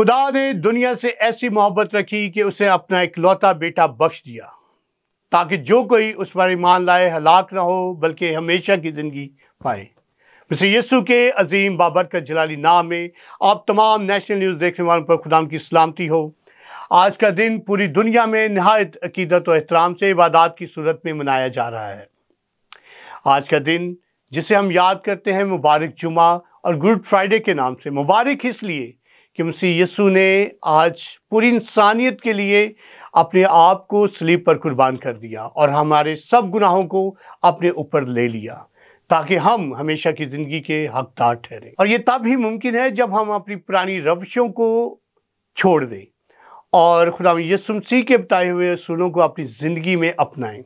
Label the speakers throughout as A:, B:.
A: खुदा ने दुनिया से ऐसी मोहब्बत रखी कि उसे अपना इकलौता बेटा बख्श दिया ताकि जो कोई उस पर ईमान लाए हलाक ना हो बल्कि हमेशा की ज़िंदगी पाए मिस्टर यसु के अजीम बाबर का जलाली नाम में आप तमाम नेशनल न्यूज़ देखने वालों पर खुदाम की सलामती हो आज का दिन पूरी दुनिया में नहायत अकीदत और एहतराम से इबादत की सूरत में मनाया जा रहा है आज का दिन जिसे हम याद करते हैं मुबारक जुमा और गुड फ्राइडे के नाम से मुबारक इसलिए कि मसीह यसु ने आज पूरी इंसानियत के लिए अपने आप को स्लीप पर कुर्बान कर दिया और हमारे सब गुनाहों को अपने ऊपर ले लिया ताकि हम हमेशा की ज़िंदगी के हकदार ठहरें और ये तब ही मुमकिन है जब हम अपनी पुरानी रविशों को छोड़ दें और खुदा यसु मसीह के बताए हुए असूलों को अपनी ज़िंदगी में अपनाएं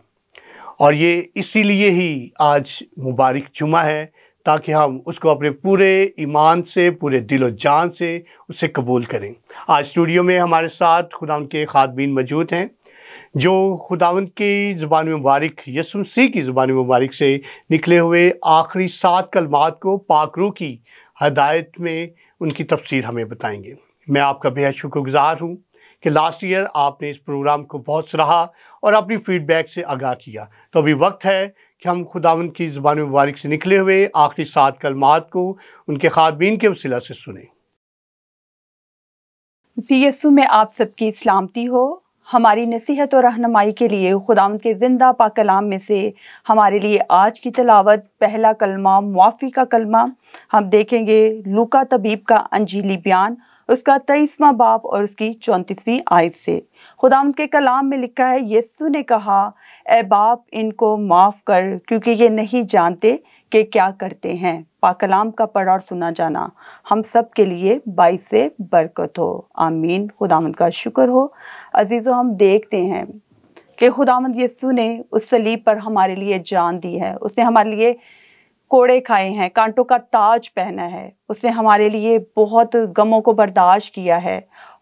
A: और ये इसीलिए ही आज मुबारक जुमा है ताकि हम उसको अपने पूरे ईमान से पूरे और जान से उसे कबूल करें आज स्टूडियो में हमारे साथ खुदा के खादबीन मौजूद हैं जो खुदा की ज़ुबान मुबारक यसुम सी की ज़ुबान मुबारक से निकले हुए आखिरी सात कलमात को पाकरू की हदायत में उनकी तफसीर हमें बताएंगे मैं आपका बेहद शुक्रगुजार हूँ कि लास्ट ईयर आपने इस प्रोग्राम को बहुत सराहा और अपनी फीडबैक से आगाह किया तो अभी वक्त है कि हम खुदावन की ज़बान मुबारक से निकले हुए आखिरी सात कलमात को उनके खादबीन के वसीला से सुने
B: यसु में आप सबकी सलामती हो हमारी नसीहत और रहनमाई के लिए खुदावन के ज़िंदा पा कलाम में से हमारे लिए आज की तलावत पहला कलमा मुआफ़ी का कलमा हम देखेंगे लूका तबीब का अंजीली बयान उसका तेईसवा बाप और उसकी चौंतीसवीं आयत से खुदा के कलाम में लिखा है यस्सु ने कहा ए बाप इनको माफ़ कर क्योंकि ये नहीं जानते कि क्या करते हैं पाकलाम का पढ़ा और सुना जाना हम सब के लिए बाई से बरकत हो आमीन खुदामंद का शुक्र हो अजीज़ो हम देखते हैं कि खुदामंद यस्सु ने उस सलीब पर हमारे लिए जान दी है उसने हमारे लिए कोड़े खाए हैं कांटों का ताज पहना है उसने हमारे लिए बहुत गमों को बर्दाश्त किया है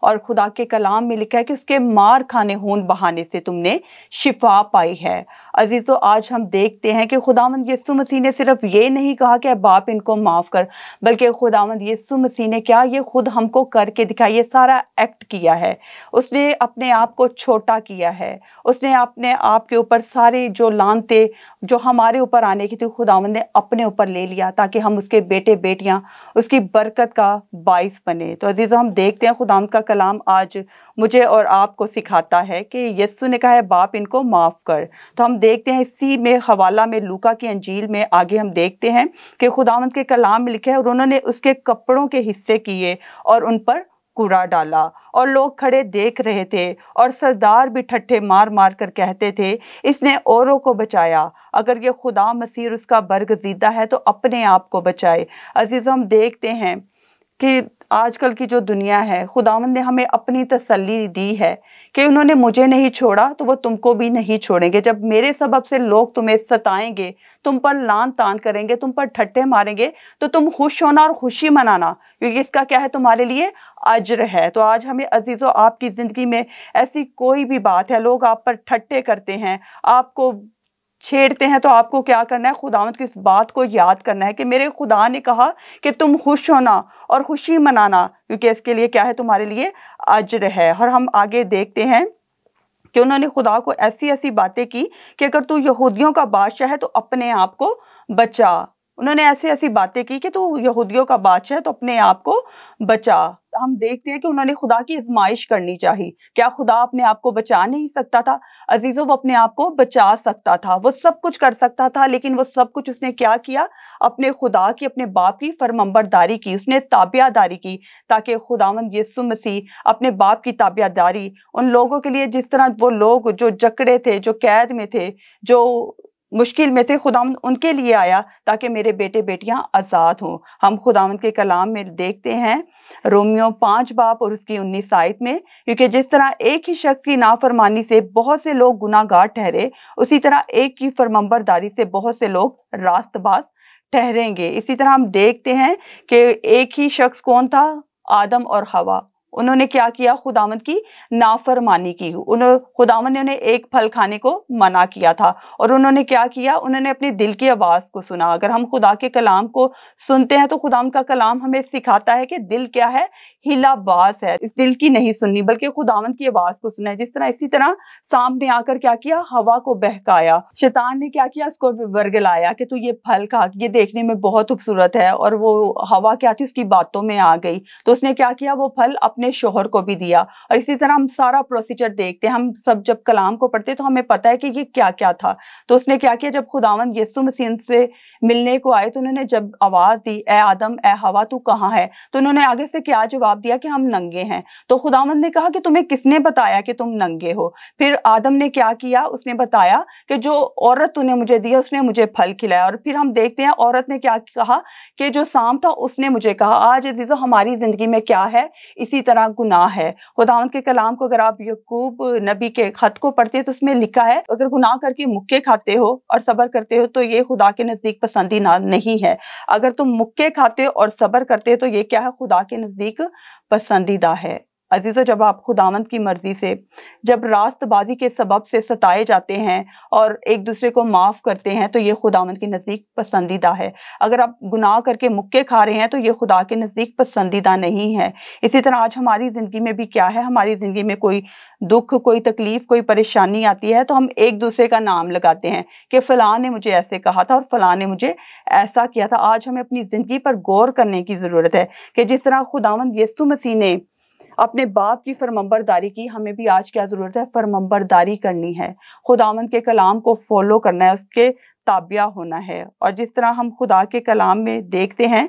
B: और खुदा के कलाम में लिखा है कि उसके मार खाने होन बहाने से तुमने शिफा पाई है अजीज़ो तो आज हम देखते हैं कि खुदावंद यसु मसीह ने सिर्फ ये नहीं कहा कि बाप इनको माफ़ कर बल्कि खुदावंद यसु मसीह ने क्या ये खुद हमको करके दिखाया ये सारा एक्ट किया है उसने अपने आप को छोटा किया है उसने अपने आप के ऊपर सारे जो लानते जो हमारे ऊपर आने की थी खुदांद ने अपने ऊपर ले लिया ताकि हम उसके बेटे बेटियाँ उसकी बरकत का बाइस बने तो अजीज़ों हम देखते हैं खुदाम का कलाम आज मुझे और आपको सिखाता है कि यस्सु ने कहा है बाप इनको माफ़ कर तो हम देखते हैं इसी में हवाला में लूका की अंजील में आगे हम देखते हैं कि खुदावन के कलाम में लिखे और उन्होंने उसके कपड़ों के हिस्से किए और उन पर कूड़ा डाला और लोग खड़े देख रहे थे और सरदार भी ठट्ठे मार मार कर कहते थे इसने औरों को बचाया अगर ये खुदा मसीर उसका बरगजीदा है तो अपने आप को बचाए अजीज़ हम देखते हैं कि आजकल की जो दुनिया है खुदावन ने हमें अपनी तसल्ली दी है कि उन्होंने मुझे नहीं छोड़ा तो वो तुमको भी नहीं छोड़ेंगे जब मेरे सबब से लोग तुम्हें सताएंगे तुम पर लान तान करेंगे तुम पर ठट्ठे मारेंगे तो तुम खुश होना और खुशी मनाना क्योंकि इसका क्या है तुम्हारे लिए अज्र है तो आज हमें अजीज़ों आपकी ज़िंदगी में ऐसी कोई भी बात है लोग आप पर ठट्ठे करते हैं आपको छेड़ते हैं तो आपको क्या करना है खुदावंत की इस बात को याद करना है कि मेरे खुदा ने कहा कि तुम खुश होना और खुशी मनाना क्योंकि इसके लिए क्या है तुम्हारे लिए अज्र है और हम आगे देखते हैं कि उन्होंने खुदा को ऐसी ऐसी बातें की कि अगर तू यहूदियों का बादशाह है तो अपने आप को बचा उन्होंने ऐसी ऐसी बातें की कि तू यहूदियों का बादशाह है तो अपने आप को बचा हम देखते हैं कि उन्होंने खुदा की आजमाइश करनी चाहिए क्या खुदा अपने आप को बचा नहीं सकता था अजीज़ों वो अपने आप को बचा सकता था वो सब कुछ कर सकता था लेकिन वो सब कुछ उसने क्या किया अपने खुदा की अपने बाप की फरमंबरदारी की उसने ताबियादारी की ताकि खुदावंद यसु मसीह अपने बाप की ताबियादारी उन लोगों के लिए जिस तरह वो लोग जो जकड़े थे जो कैद में थे जो मुश्किल में थे खुदावंद उनके लिए आया ताकि मेरे बेटे बेटियां आज़ाद हों हम खुदावंद के कलाम में देखते हैं रोमियो पाँच बाप और उसकी उन्नीस आयत में क्योंकि जिस तरह एक ही शख्स की नाफरमानी से बहुत से लोग गुनागार ठहरे उसी तरह एक की फरमंबरदारी से बहुत से लोग रास्तबाज ठहरेंगे इसी तरह हम देखते हैं कि एक ही शख्स कौन था आदम और हवा उन्होंने क्या किया खुदामद की नाफरमानी की उन्होंने खुदामद ने उन्हें एक फल खाने को मना किया था और उन्होंने क्या किया उन्होंने अपने दिल की आवाज़ को सुना अगर हम खुदा के कलाम को सुनते हैं तो खुदाम का कलाम हमें सिखाता है कि दिल क्या है हिला बास है इस दिल की नहीं सुननी बल्कि खुदावंत की आवाज को सुना है जिस तरह इसी तरह सांप ने आकर क्या किया हवा को बहकाया शैतान ने क्या किया उसको वर्गलाया कि तू ये फल खा ये देखने में बहुत खूबसूरत है और वो हवा क्या थी उसकी बातों में आ गई तो उसने क्या किया वो फल अपने शोहर को भी दिया और इसी तरह हम सारा प्रोसीजर देखते हैं हम सब जब कलाम को पढ़ते तो हमें पता है कि ये क्या क्या था तो उसने क्या किया जब खुदावंत यसु मसीन से मिलने को आए तो उन्होंने जब आवाज़ दी ए आदम ए हवा तू कहाँ है तो उन्होंने आगे से क्या जवाब दिया कि हम नंगे हैं तो खुदामंद ने कहा कि तुम्हें किसने बताया कि तुम नंगे हो फिर आदम ने क्या किया उसने बताया कि जो औरत तूने मुझे दिया उसने मुझे फल खिलाया और फिर हम देखते हैं औरत ने क्या कहा कि जो शाम था उसने मुझे कहा आज जीजो हमारी ज़िंदगी में क्या है इसी तरह गुनाह है खुदावंद के कलाम को अगर आप यकूब नबी के ख़त को पढ़ते हैं तो उसमें लिखा है अगर गुनाह करके मुक्के खाते हो और सबर करते हो तो ये खुदा के नज़दीक पसंद संधि नहीं है अगर तुम मुक्के खाते और सब्र करते तो ये क्या है खुदा के नज़दीक पसंदीदा है अजीज़ों जब आप खुदावंत की मर्ज़ी से जब रास्तबाजी के सबब से सताए जाते हैं और एक दूसरे को माफ़ करते हैं तो ये खुदावंत के नज़दीक पसंदीदा है अगर आप गुनाह करके मुक्के खा रहे हैं तो ये खुदा के नज़दीक पसंदीदा नहीं है इसी तरह आज हमारी ज़िंदगी में भी क्या है हमारी ज़िंदगी में कोई दुख कोई तकलीफ़ कोई परेशानी आती है तो हम एक दूसरे का नाम लगाते हैं कि फ़लाँ ने मुझे ऐसे कहा था और फ़लाँ ने मुझे ऐसा किया था आज हमें अपनी ज़िंदगी पर गौर करने की ज़रूरत है कि जिस तरह खुदावंद यसु मसीह ने अपने बाप की फरमंबरदारी की हमें भी आज क्या ज़रूरत है फरमंबरदारी करनी है खुदावंद के कलाम को फॉलो करना है उसके ताबिया होना है और जिस तरह हम खुदा के कलाम में देखते हैं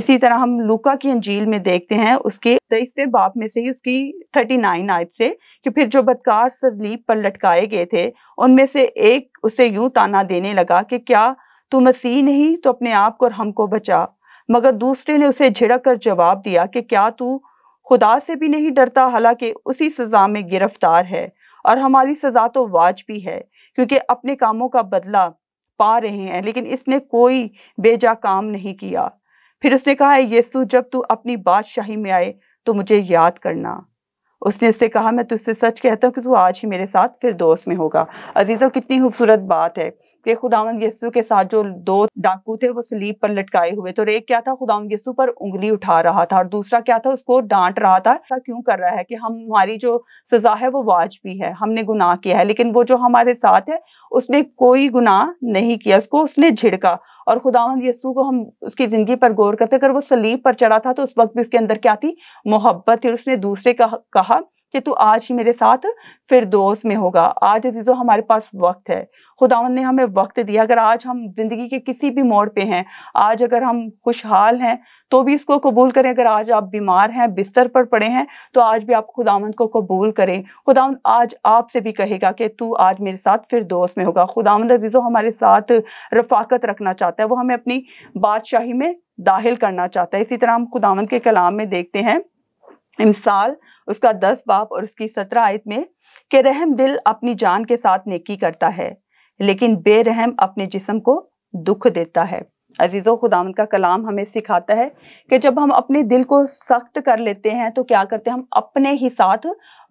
B: इसी तरह हम लुका की अंजील में देखते हैं उसके तेईसवें बाप में से ही उसकी थर्टी नाइन आयत से कि फिर जो बदकार सरलीब पर लटकाए गए थे उनमें से एक उसे यूं ताना देने लगा कि क्या तू मसीह नहीं तो अपने आप को और हमको बचा मगर दूसरे ने उसे झिड़क कर जवाब दिया कि क्या तू खुदा से भी नहीं डरता हालांकि उसी सज़ा में गिरफ्तार है और हमारी सज़ा तो वाजबी है क्योंकि अपने कामों का बदला पा रहे हैं लेकिन इसने कोई बेजा काम नहीं किया फिर उसने कहा यीशु जब तू अपनी बादशाही में आए तो मुझे याद करना उसने उससे कहा मैं तुझसे सच कहता हूँ कि तू आज ही मेरे साथ फिर दोस्त में होगा अजीज़ों कितनी खूबसूरत बात है कि खुदावन यस्सु के साथ जो दो डाकू थे वो स्लीप पर लटकाए हुए तो एक क्या था खुदावन यस्सु पर उंगली उठा रहा था और दूसरा क्या था उसको डांट रहा था ऐसा क्यों कर रहा है कि हम हमारी जो सजा है वो वाजबी है हमने गुनाह किया है लेकिन वो जो हमारे साथ है उसने कोई गुनाह नहीं किया उसको उसने झिड़का और खुदावंद यस्सु को हम उसकी ज़िंदगी पर गौर करते अगर वो सलीब पर चढ़ा था तो उस वक्त भी उसके अंदर क्या थी मोहब्बत थी उसने दूसरे का कहा कि तू आज ही मेरे साथ फिर दोस्त में होगा आज अजीज़ो हमारे पास वक्त है खुदावन ने हमें वक्त दिया अगर आज हम ज़िंदगी के किसी भी मोड़ पे हैं आज अगर हम खुशहाल हैं तो भी इसको कबूल करें अगर आज आप बीमार हैं बिस्तर पर पड़े हैं तो आज भी आप खुदावंद को कबूल करें खुदावन आज आपसे भी कहेगा कि तू आज मेरे साथ फिर दोस्त में होगा खुदावंद अजीज़ो हमारे साथ रफाकत रखना चाहता है वो हमें अपनी बादशाही में दाखिल करना चाहता है इसी तरह हम खुदावंद के कलाम में देखते हैं इमसाल उसका दस बाप और उसकी सत्रह आयत में के रहम दिल अपनी जान के साथ नेकी करता है लेकिन बेरहम अपने जिसम को दुख देता है अजीज़ो खुदाम का कलाम हमें सिखाता है कि जब हम अपने दिल को सख्त कर लेते हैं तो क्या करते हैं हम अपने ही साथ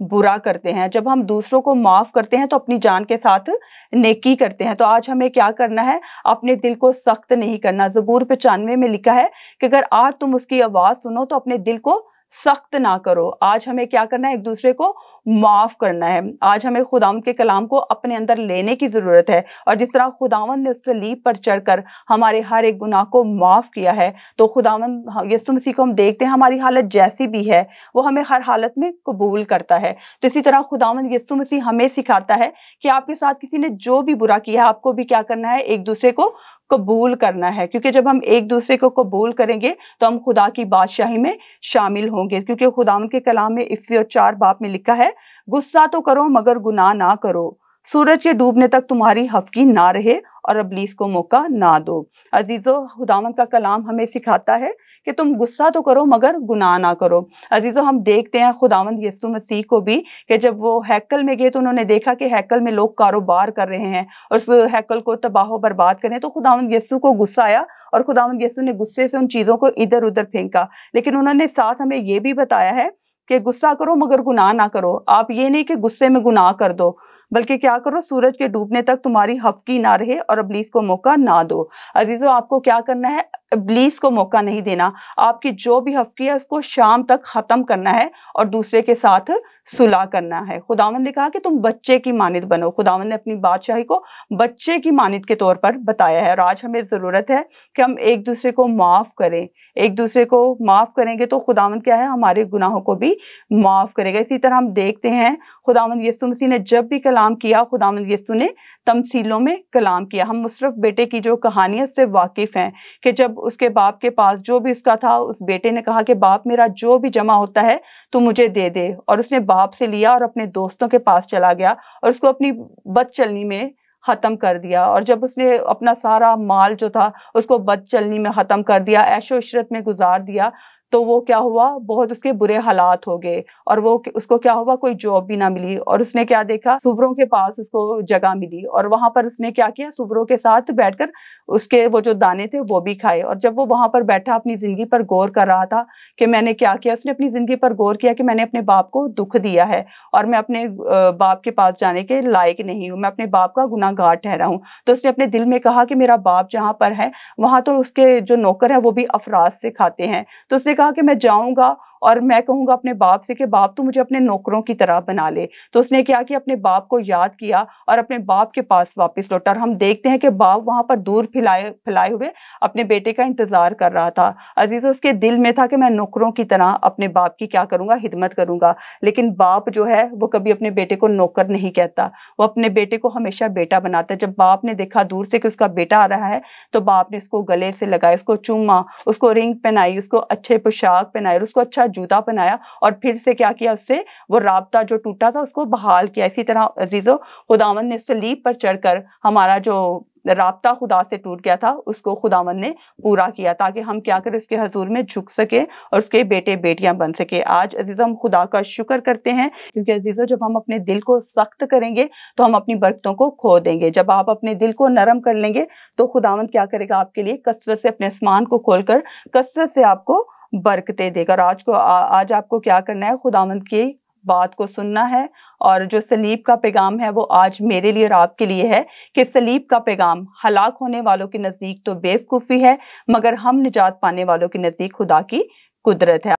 B: बुरा करते हैं जब हम दूसरों को माफ़ करते हैं तो अपनी जान के साथ नेकी करते हैं तो आज हमें क्या करना है अपने दिल को सख्त नहीं करना जबूर पचानवे में लिखा है कि अगर आज तुम उसकी आवाज़ सुनो तो अपने दिल को सख्त ना करो आज हमें क्या करना है एक दूसरे को माफ़ करना है आज हमें खुदावन के कलाम को अपने अंदर लेने की ज़रूरत है और जिस तरह खुदावन ने उस लीप पर चढ़कर हमारे हर एक गुनाह को माफ़ किया है तो खुदावन हाँ, यस्तु मसीह को हम देखते हैं हमारी हालत जैसी भी है वो हमें हर हालत में कबूल करता है तो इसी तरह खुदावन यस्तु मसीह हमें सिखाता है कि आपके साथ किसी ने जो भी बुरा किया है आपको भी क्या करना है एक दूसरे को कबूल करना है क्योंकि जब हम एक दूसरे को कबूल करेंगे तो हम खुदा की बादशाही में शामिल होंगे क्योंकि खुदा के कलाम में इफ्फी और चार बाप में लिखा है गुस्सा तो करो मगर गुनाह ना करो सूरज के डूबने तक तुम्हारी हफकी ना रहे और अबलीस को मौका ना दो अजीज़ो खुदावन का कलाम हमें सिखाता है कि तुम गुस्सा तो करो मगर गुनाह ना करो अजीज़ो हम देखते हैं खुदावंद यसु मसीह को भी कि जब वो हैकल में गए तो उन्होंने देखा कि हैकल में लोग कारोबार कर रहे हैं और उस हैकल को तबाह बर्बाद करें तो खुदावंद यसु को गुस्सा आया और खुदावंद यसु ने गुस्से से उन चीज़ों को इधर उधर फेंका लेकिन उन्होंने साथ हमें ये भी बताया है कि गुस्सा करो मगर गुनाह ना करो आप ये नहीं कि गुस्से में गुनाह कर दो बल्कि क्या करो सूरज के डूबने तक तुम्हारी हफकी ना रहे और अबलीस को मौका ना दो अजीज़ों आपको क्या करना है अबलीस को मौका नहीं देना आपकी जो भी हफकी है उसको शाम तक ख़त्म करना है और दूसरे के साथ सुलह करना है खुदावन ने कहा कि तुम बच्चे की मानित बनो खुदावन ने अपनी बादशाही को बच्चे की मानित के तौर पर बताया है और आज हमें ज़रूरत है कि हम एक दूसरे को माफ़ करें एक दूसरे को माफ़ करेंगे तो खुदावन क्या है हमारे गुनाहों को भी माफ़ करेगा इसी तरह हम देखते हैं खुदावन यसु मसीह ने जब भी कलाम किया खुदावन यसु ने तमसीलों में कलाम किया हम मुशरफ बेटे की जो कहानियत से वाकिफ़ हैं कि जब उसके बाप के पास जो भी उसका था उस बेटे ने कहा कि बाप मेरा जो भी जमा होता है तो मुझे दे दे और उसने बाप से लिया और अपने दोस्तों के पास चला गया और उसको अपनी बद चलनी में ख़त्म कर दिया और जब उसने अपना सारा माल जो था उसको बद चलनी में ख़त्म कर दिया ऐशो इशरत में गुजार दिया तो वो क्या हुआ बहुत उसके बुरे हालात हो गए और वो उसको क्या हुआ कोई जॉब भी ना मिली और उसने क्या देखा सुबरों के पास उसको जगह मिली और वहां पर उसने क्या किया सुबरों के साथ बैठकर उसके वो जो दाने थे वो भी खाए और जब वो वहां पर बैठा अपनी ज़िंदगी पर गौर कर रहा था कि मैंने क्या किया उसने अपनी ज़िंदगी पर गौर किया कि मैंने अपने बाप को दुख दिया है और मैं अपने बाप के पास जाने के लायक नहीं हूँ मैं अपने बाप का गुनागार ठहरा हूँ तो उसने अपने दिल में कहा कि मेरा बाप जहाँ पर है वहां तो उसके जो नौकर है वो भी अफराज से खाते हैं तो उसने कहा कि मैं जाऊंगा और मैं कहूँगा अपने बाप से कि बाप तो मुझे अपने नौकरों की तरह बना ले तो उसने क्या कि अपने बाप को याद किया और अपने बाप के पास वापस लौटा और हम देखते हैं कि बाप वहाँ पर दूर फैलाए फैलाए हुए अपने बेटे का इंतज़ार कर रहा था अजीज़ उसके दिल में था कि मैं नौकरों की तरह अपने बाप की क्या करूँगा हिदमत करूँगा लेकिन बाप जो है वो कभी अपने बेटे को नौकर नहीं कहता वो अपने बेटे को हमेशा बेटा बनाता है जब बाप ने देखा दूर से कि उसका बेटा आ रहा है तो बाप ने उसको गले से लगाया उसको चूमा उसको रिंग पहनाई उसको अच्छे पोशाक पहनाए उसको अच्छा का अच्छा जूता बनाया और फिर से क्या किया उससे वो रबता जो टूटा था उसको बहाल किया इसी तरह अजीज़ो खुदावन ने सलीब पर चढ़कर हमारा जो रबता खुदा से टूट गया था उसको खुदावन ने पूरा किया ताकि हम क्या करें उसके हजूर में झुक सके और उसके बेटे बेटियां बन सके आज अजीज़ हम खुदा का शुक्र करते हैं क्योंकि अजीज़ो जब हम अपने दिल को सख्त करेंगे तो हम अपनी बरतों को खो देंगे जब आप अपने दिल को नरम कर लेंगे तो खुदावन क्या करेगा आपके लिए कसरत से अपने आसमान को खोलकर कसरत से आपको बरकते देगा और आज को आ, आज आपको क्या करना है खुदामंद की बात को सुनना है और जो सलीब का पैगाम है वो आज मेरे लिए और आपके लिए है कि सलीब का पैगाम हलाक होने वालों के नज़दीक तो बेवकूफ़ी है मगर हम निजात पाने वालों के नज़दीक खुदा की कुदरत है